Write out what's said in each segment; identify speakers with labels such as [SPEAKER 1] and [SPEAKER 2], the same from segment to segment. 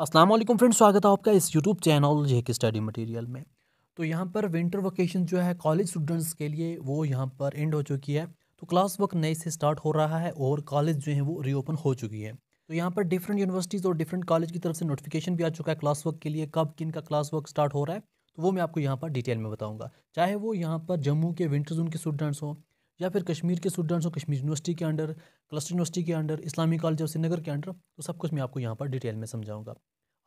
[SPEAKER 1] अस्सलाम वालेकुम फ्रेंड्स स्वागत है आपका इस यूट्यूब चैनल जे के स्टडी मटेरियल में तो यहाँ पर विंटर वकेशन जो है कॉलेज स्टूडेंट्स के लिए वो यहाँ पर एंड हो चुकी है तो क्लास वर्क नए से स्टार्ट हो रहा है और कॉलेज जो है वो रीओपन हो चुकी है तो यहाँ पर डिफरेंट यूनिवर्सिटीज़ और डिफरेंट कॉलेज की तरफ से नोटिफिकेशन भी आ चुका है क्लास वर्क के लिए कब किन का क्लास वर्क स्टार्ट हो रहा है तो वो मैं आपको यहाँ पर डिटेल में बताऊँगा चाहे वो यहाँ पर जम्मू के विंटर जोन के स्टूडेंट्स हों या फिर कश्मीर के स्टूडेंट्स हो कश्मीर यूनिवर्सिटी के अंडर क्लस्टर यूनिवर्सिटी के under Islamia college of Srinagar के अंडर तो सब कुछ मैं आपको यहाँ पर डिटेल में समझाऊंगा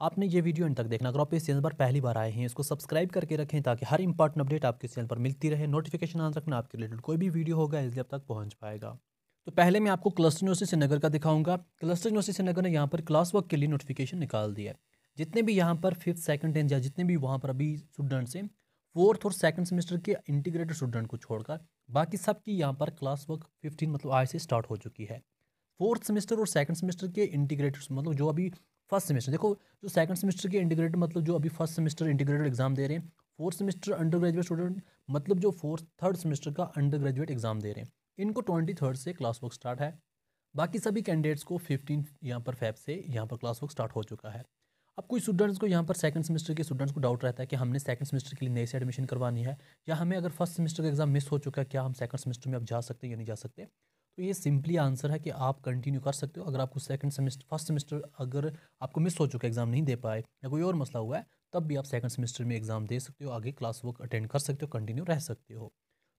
[SPEAKER 1] आपने ये वीडियो इन तक देखना अगर आप इस चैनल पर पहली बार आए हैं इसको सब्सक्राइब करके रखें ताकि हर इंपॉर्टेंट अपडेट आपके चैनल पर मिलती रहे नोटिफिकेशन ऑन रखना आपके रिलेटेड कोई भी वीडियो होगा इसलिए अब तक पहुँच पाएगा तो पहले मैं आपको क्लस्टर यूनिवर्सिटी श्रीनगर का दिखाऊंगा क्लस्टर यूनिवर्सिटी श्रीनगर ने यहाँ पर क्लास वर्क के लिए नोटिफिकेशन निकाल दिया है जितने भी यहाँ पर फिफ्थ सेकंड टेंथ या जितने भी वहाँ पर अभी स्टूडेंट्स हैं फोर्थ और सेकंड सेमेस्टर के इंटीग्रेटेड स्टूडेंट को छोड़कर बाकी सब की यहाँ पर क्लास वर्क फिफ्टीन मतलब आज से स्टार्ट हो चुकी है फोर्थ सेमेस्टर और सेकंड सेमेस्टर के इंटीग्रेटेड मतलब जो अभी फर्स्ट सेमेस्टर देखो जो सेकंड सेमेस्टर के इंटीग्रेटेड मतलब जो अभी फर्स्ट सेमेस्टर इंटीग्रेटेड एग्जाम दे रहे हैं fourth semester undergraduate student मतलब जो फोर्थ थर्ड सेमेस्टर का अंडर ग्रेजुएट एग्जाम दे रहे हैं इनको ट्वेंटी थर्ड से क्लास वर्क स्टार्ट है बाकी सभी कैंडिडेट्स को फिफ्टीन यहाँ पर फैब से यहाँ पर क्लास वर्क स्टार्ट हो चुका है अब कोई स्टूडेंट्स को यहाँ पर सेकंड सेमेस्टर के स्टूडेंट्स को डाउट रहता है कि हमने सेकंड सेमेस्टर के लिए नए से एडमिशन करवानी है या हमें अगर फर्स्ट सेमेस्टर का एग्जाम मिस हो चुका है क्या हम सेकंड सेमेस्टर में अब जा सकते हैं या नहीं जा सकते तो ये सिंपली आंसर है कि आप कंटिन्यू कर सकते हो अगर आपको सेकंड सेमेस्टर फर्स्ट सेमेस्टर अगर आपको मिस हो चुका है एग्जाम नहीं दे पाए या कोई और मसला हुआ है तब भी आप सेकंड सेमेस्टर में एग्जाम दे सकते हो आगे क्लास वर्क अटेंड कर सकते हो कंटिन्यू रह सकते हो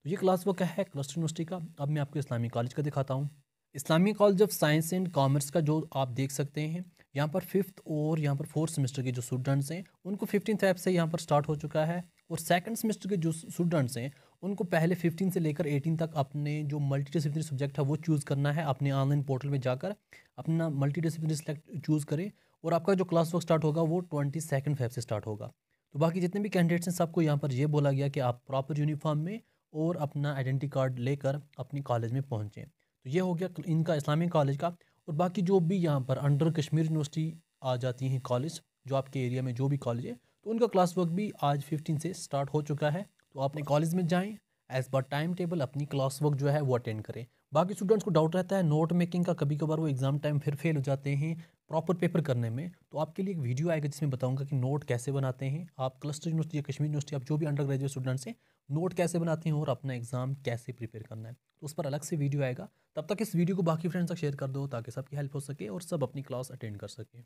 [SPEAKER 1] तो ये क्लास वर्क है क्लस्टर यूनिवर्सिटी का अब मैं आपको इस्लामिक कॉलेज का दिखाता हूँ Islamia college of science and commerce का जो आप देख सकते हैं यहाँ पर फिफ्थ और यहाँ पर फोर्थ सेमेस्टर के जो स्टूडेंट्स हैं उनको फिफ्टीन फैप से यहाँ पर स्टार्ट हो चुका है और सेकंड सेमेस्टर के जो स्टूडेंट्स हैं उनको पहले फिफ्टीन से लेकर एटीन तक अपने जो मल्टी डिसिप्लिनरी सब्जेक्ट है वो चूज़ करना है अपने ऑनलाइन पोर्टल में जाकर अपना मल्टी डिसिप्लिनरी चूज़ करें और आपका जो क्लास वर्क स्टार्ट होगा वो ट्वेंटी सेकेंड से स्टार्ट होगा तो बाकी जितने भी कैंडिडेट्स हैं सबको यहाँ पर यह बोला गया कि आप प्रॉपर यूनिफॉर्म में और अपना आइडेंटी कार्ड लेकर अपने कॉलेज में पहुँचें तो ये हो गया इनका इस्लामिक कॉलेज का और बाकी जो भी यहाँ पर अंडर कश्मीर यूनिवर्सिटी आ जाती हैं कॉलेज जो आपके एरिया में जो भी कॉलेज है तो उनका क्लास वर्क भी आज फिफ्टीन से स्टार्ट हो चुका है तो आपने कॉलेज में जाएँ एज पर टाइम टेबल अपनी क्लास वर्क जो है वो अटेंड करें बाकी स्टूडेंट्स को डाउट रहता है नोट मेकिंग का कभी कभार वो एग्ज़ाम टाइम फिर फेल हो जाते हैं प्रॉपर पेपर करने में तो आपके लिए एक वीडियो आएगा जिसमें बताऊंगा कि नोट कैसे बनाते हैं आप क्लस्टर यूनिवर्सिटी या कश्मीर यूनिवर्सिटी आप जो भी अंडर ग्रेजुएट स्टूडेंट्स हैं नोट कैसे बनाते हैं और अपना एग्ज़ाम कैसे प्रिपेयर करना है तो उस पर अलग से वीडियो आएगा तब तक इस वीडियो को बाकी फ्रेंड्स तक शेयर कर दो ताकि सबकी हेल्प हो सके और सब अपनी क्लास अटेंड कर सकें